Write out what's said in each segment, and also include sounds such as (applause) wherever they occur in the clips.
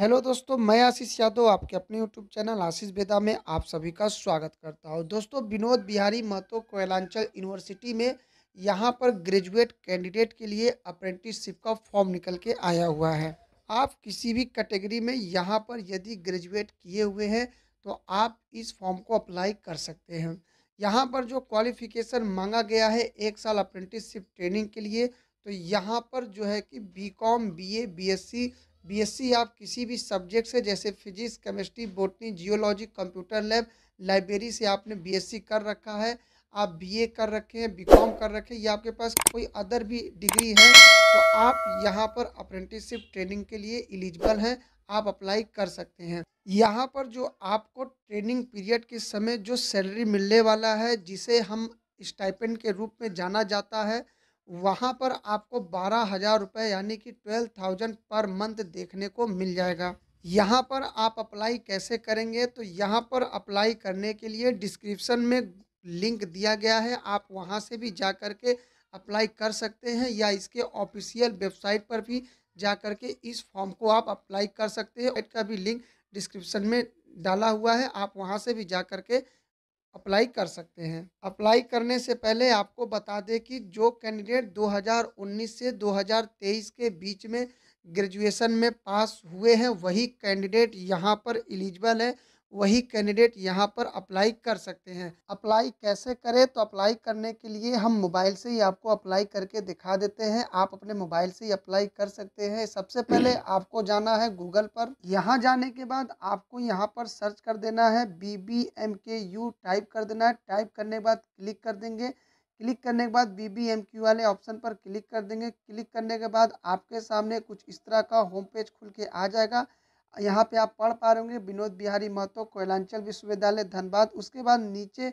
hello दोस्तों मैं आशीष यादव आपके अपने यूट्यूब चैनल आशीष बेदा में आप सभी का स्वागत करता हूं दोस्तों विनोद बिहारी महतो कोयलांचल यूनिवर्सिटी में यहां पर ग्रेजुएट कैंडिडेट के लिए अप्रेंटिसशिप का फॉर्म निकल के आया हुआ है आप किसी भी कैटेगरी में यहां पर यदि ग्रेजुएट किए हुए हैं तो आप इस फॉर्म को अप्लाई कर सकते हैं यहाँ पर जो क्वालिफिकेशन मांगा गया है एक साल अप्रेंटिसशिप ट्रेनिंग के लिए तो यहाँ पर जो है कि B Com B A B S C BSc आप किसी भी सब्जेक्ट से जैसे physics chemistry botany geology computer lab library से आपने बीएससी कर रखा है आप बीए कर रखे हैं बीकॉम कर रखे हैं या आपके पास कोई अदर भी डिग्री है तो आप यहाँ पर अप्रेंटिसशिप ट्रेनिंग के लिए एलिजिबल हैं आप अप्लाई कर सकते हैं यहाँ पर जो आपको ट्रेनिंग पीरियड के समय जो सैलरी मिलने वाला है जिसे हम स्टाइपेंड के रूप में जाना जाता है वहाँ पर आपको बारह हज़ार रुपये यानी कि ट्वेल्व थाउजेंड पर मंथ देखने को मिल जाएगा यहाँ पर आप अप्लाई कैसे करेंगे तो यहाँ पर अप्लाई करने के लिए डिस्क्रिप्शन में लिंक दिया गया है आप वहाँ से भी जा कर के अप्लाई कर सकते हैं या इसके ऑफिशियल वेबसाइट पर भी जा कर के इस फॉर्म को आप अप्लाई कर सकते हैं का भी लिंक डिस्क्रिप्शन में डाला हुआ है आप वहाँ से भी जा कर के अप्लाई कर सकते हैं अप्लाई करने से पहले आपको बता दें कि जो कैंडिडेट 2019 से 2023 के बीच में ग्रेजुएशन में पास हुए हैं वही कैंडिडेट यहाँ पर एलिजिबल है वही कैंडिडेट यहाँ पर अप्लाई कर सकते हैं अप्लाई कैसे करें तो अप्लाई करने के लिए हम मोबाइल से ही आपको अप्लाई करके दिखा देते हैं आप अपने मोबाइल से ही अप्लाई कर सकते हैं सबसे पहले (clears throat) आपको जाना है गूगल पर यहाँ जाने के बाद आपको यहाँ पर सर्च कर देना है B B M K U type कर देना है टाइप करने के बाद क्लिक कर देंगे क्लिक करने के बाद बी बी एम क्यू वाले ऑप्शन पर क्लिक कर देंगे क्लिक करने के बाद आपके सामने कुछ इस तरह का होम पेज खुल के आ जाएगा यहाँ पे आप पढ़ पा रहे होंगे विनोद बिहारी महतो कोयलांचल विश्वविद्यालय धनबाद उसके बाद नीचे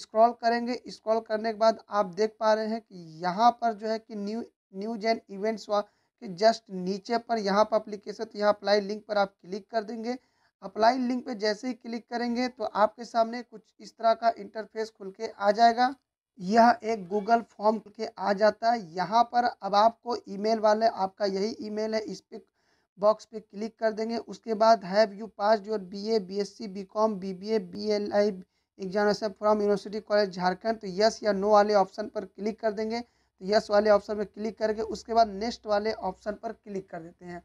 स्क्रॉल करेंगे स्क्रॉल करने के बाद आप देख पा रहे हैं कि यहाँ पर जो है कि न्यू न्यूज एंड इवेंट्स के जस्ट नीचे पर यहाँ पर अप्लीकेशन तो यहाँ अप्लाई लिंक पर आप क्लिक कर देंगे अप्लाई लिंक पर जैसे ही क्लिक करेंगे तो आपके सामने कुछ इस तरह का इंटरफेस खुल के आ जाएगा यह एक गूगल फॉर्म के आ जाता है यहाँ पर अब आपको ईमेल वाले आपका यही ईमेल है इस पर बॉक्स पे क्लिक कर देंगे उसके बाद have you pass your B A B S C B Com B B A B L I examination from university college Jharkhand तो यस या नो वाले ऑप्शन पर क्लिक कर देंगे तो यस वाले ऑप्शन पर क्लिक करके उसके बाद नेक्स्ट वाले ऑप्शन पर क्लिक कर देते हैं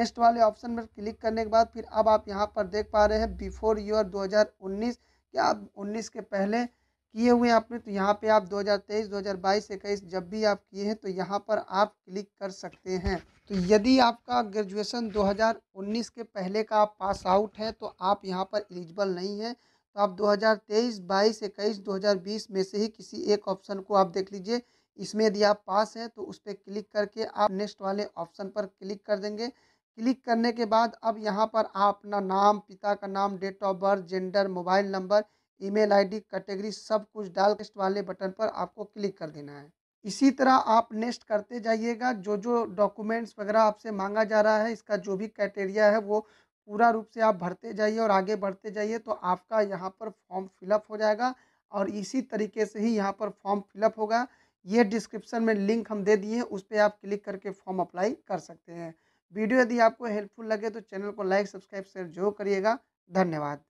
नेक्स्ट वाले ऑप्शन पर क्लिक करने के बाद फिर अब आप यहाँ पर देख पा रहे हैं बिफोर योर हज़ार उन्नीस या उन्नीस के पहले किए हुए आपने तो यहाँ पे आप 2023, 2022, 21 जब भी आप किए हैं तो यहाँ पर आप क्लिक कर सकते हैं तो यदि आपका ग्रेजुएशन 2019 के पहले का आप पास आउट है तो आप यहाँ पर एलिजिबल नहीं हैं तो आप 2023, 22, 21, 2020 में से ही किसी एक ऑप्शन को आप देख लीजिए इसमें यदि आप पास हैं तो उस पर क्लिक करके आप नेक्स्ट वाले ऑप्शन पर क्लिक कर देंगे क्लिक करने के बाद अब यहाँ पर आप अपना नाम पिता का नाम date of birth gender mobile number email ID category सब कुछ डाल नेक्स्ट वाले बटन पर आपको क्लिक कर देना है इसी तरह आप नेक्स्ट करते जाइएगा जो जो डॉक्यूमेंट्स वगैरह आपसे मांगा जा रहा है इसका जो भी क्राइटेरिया है वो पूरा रूप से आप भरते जाइए और आगे बढ़ते जाइए तो आपका यहाँ पर फॉर्म फिलअप हो जाएगा और इसी तरीके से ही यहाँ पर फॉर्म फिलअप होगा ये डिस्क्रिप्शन में लिंक हम दे दिए उस पर आप क्लिक करके फॉर्म अप्लाई कर सकते हैं वीडियो यदि आपको हेल्पफुल लगे तो चैनल को लाइक सब्सक्राइब शेयर जरूर करिएगा धन्यवाद